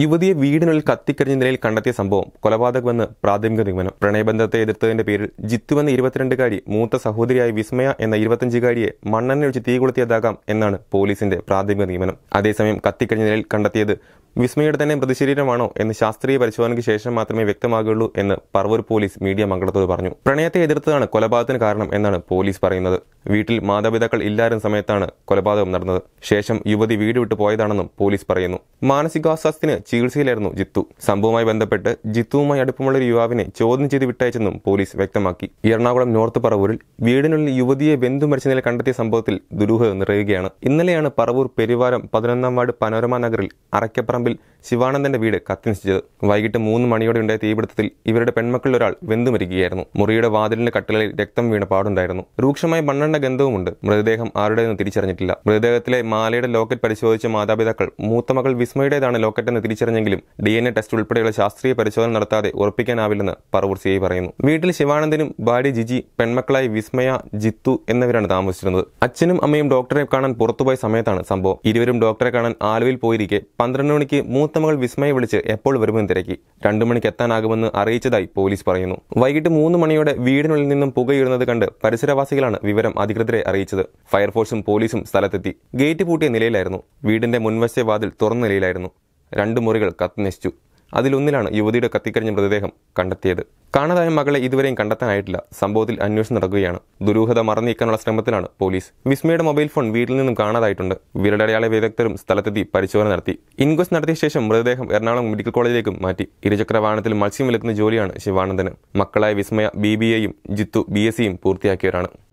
യുവതിയെ വീടിനുള്ളിൽ കത്തിക്കരിഞ്ഞ നിലയിൽ കണ്ടെത്തിയ സംഭവം കൊലപാതകമെന്ന് പ്രാഥമിക നിഗമനം പ്രണയബന്ധത്തെ എതിർത്തതിന്റെ പേരിൽ ജിത്തു എന്ന ഇരുപത്തിരണ്ടുകാരി മൂത്ത സഹോദരിയായ വിസ്മയ എന്ന ഇരുപത്തിയഞ്ചുകാരിയെ മണ്ണെണ്ണ ഒഴിച്ച് തീ കൊളുത്തിയതാകാം എന്നാണ് പോലീസിന്റെ പ്രാഥമിക നിഗമനം അതേസമയം കത്തിക്കരിഞ്ഞ നിലയിൽ കണ്ടെത്തിയത് വിസ്മയുടെ തന്നെ പ്രതിശരീരമാണോ എന്ന് ശാസ്ത്രീയ പരിശോധനയ്ക്ക് ശേഷം മാത്രമേ വ്യക്തമാകുള്ളൂ എന്ന് പറവൂർ പോലീസ് മീഡിയ മംഗളത്തോട് പറഞ്ഞു പ്രണയത്തെ എതിർത്തതാണ് കൊലപാതകത്തിന് കാരണം എന്നാണ് പോലീസ് പറയുന്നത് വീട്ടിൽ മാതാപിതാക്കൾ ഇല്ലായിരുന്ന സമയത്താണ് കൊലപാതകം നടന്നത് ശേഷം യുവതി വീട് വിട്ടു പോയതാണെന്നും പോലീസ് പറയുന്നു മാനസികാസ്വാസ്ഥ്യത്തിന് ചികിത്സയിലായിരുന്നു ജിത്തു സംഭവവുമായി ബന്ധപ്പെട്ട് ജിത്തുവുമായി അടുപ്പമുള്ള ഒരു യുവാവിനെ ചോദ്യം ചെയ്ത് വിട്ടയച്ചെന്നും പോലീസ് വ്യക്തമാക്കി എറണാകുളം നോർത്ത് പറവൂരിൽ വീടിനുള്ളിൽ യുവതിയെ ബന്ധു മരിച്ച നില കണ്ടെത്തിയ സംഭവത്തിൽ ദുരൂഹത നിറയുകയാണ് ഇന്നലെയാണ് പറവൂർ പെരുവാരം പതിനൊന്നാം വാർഡ് പനോരമ നഗറിൽ അറക്കപ്പറമ്പിൽ ശിവാനന്ദന്റെ വീട് കത്തിനിശ്ചിച്ചത് വൈകിട്ട് മൂന്ന് മണിയോടെ ഉണ്ടായ തീപിടുത്തത്തിൽ ഇവരുടെ പെൺമക്കളിലൊരാൾ ഒരാൾ വെന്തുമരിക്കുകയായിരുന്നു മുറിയുടെ വാതിലിന്റെ കട്ടിലിൽ രക്തം വീണ പാടുണ്ടായിരുന്നു രൂക്ഷമായ മണ്ണെണ്ണ ഗന്ധവുമുണ്ട് മൃതദേഹം ആരുടേതെന്ന് തിരിച്ചറിഞ്ഞിട്ടില്ല മൃതദേഹത്തിലെ മാലയുടെ ലോക്കറ്റ് പരിശോധിച്ച മാതാപിതാക്കൾ മൂത്ത മകൾ വിസ്മയുടേതാണ് എന്ന് തിരിച്ചറിഞ്ഞെങ്കിലും ഡി എൻ എ ടെസ്റ്റ് ഉൾപ്പെടെയുള്ള ശാസ്ത്രീയ പരിശോധന നടത്താതെ ഉറപ്പിക്കാനാവില്ലെന്ന് പറവൂർ സി പറയുന്നു വീട്ടിൽ ശിവാനന്ദനും ഭാര്യ ജിജി പെൺമക്കളായി വിസ്മയ ജിത്തു എന്നിവരാണ് താമസിച്ചിരുന്നത് അച്ഛനും അമ്മയും ഡോക്ടറെ കാണാൻ പുറത്തുപോയ സമയത്താണ് സംഭവം ഇരുവരും ഡോക്ടറെ കാണാൻ ആലുവയിൽ പോയിരിക്കെ പന്ത്രണ്ട് മണിക്ക് മൂത്ത മകൾ വിസ്മയെ വിളിച്ച് എപ്പോൾ വരുമെന്ന് തിരക്കി രണ്ടു മണിക്ക് എത്താനാകുമെന്ന് അറിയിച്ചതായി പോലീസ് പറയുന്നു വൈകിട്ട് മൂന്ന് മണിയോടെ വീടിനുള്ളിൽ നിന്നും പുകയിടുന്നത് കണ്ട് പരിസരവാസികളാണ് വിവരം അധികൃതരെ അറിയിച്ചത് ഫയർഫോഴ്സും പോലീസും സ്ഥലത്തെത്തി ഗേറ്റ് പൂട്ടിയ നിലയിലായിരുന്നു വീടിന്റെ മുൻവശത്തെ വാതിൽ തുറന്ന നിലയിലായിരുന്നു രണ്ട് മുറികൾ കത്തിനശിച്ചു അതിലൊന്നിലാണ് യുവതിയുടെ കത്തിക്കരഞ്ഞ മൃതദേഹം കണ്ടെത്തിയത് കാണാതായ മകളെ ഇതുവരെയും കണ്ടെത്താനായിട്ടില്ല സംഭവത്തിൽ അന്വേഷണം നടക്കുകയാണ് ദുരൂഹത മറന്നീക്കാനുള്ള ശ്രമത്തിലാണ് പോലീസ് വിസ്മയുടെ മൊബൈൽ ഫോൺ വീട്ടിൽ നിന്നും കാണാതായിട്ടുണ്ട് വിരടയാളെ വിദഗ്ധരും സ്ഥലത്തെത്തി പരിശോധന നടത്തി ഇൻക്വസ്റ്റ് നടത്തിയ ശേഷം മൃതദേഹം എറണാകുളം മെഡിക്കൽ കോളേജിലേക്കും മാറ്റി ഇരുചക്ര വാഹനത്തിൽ മത്സ്യം വിലക്കുന്ന ജോലിയാണ് ശിവാനന്ദന് മക്കളായ വിസ്മയ ബി ബി എയും ജിത്തു ബി എസ് സിയും പൂർത്തിയാക്കിയവരാണ്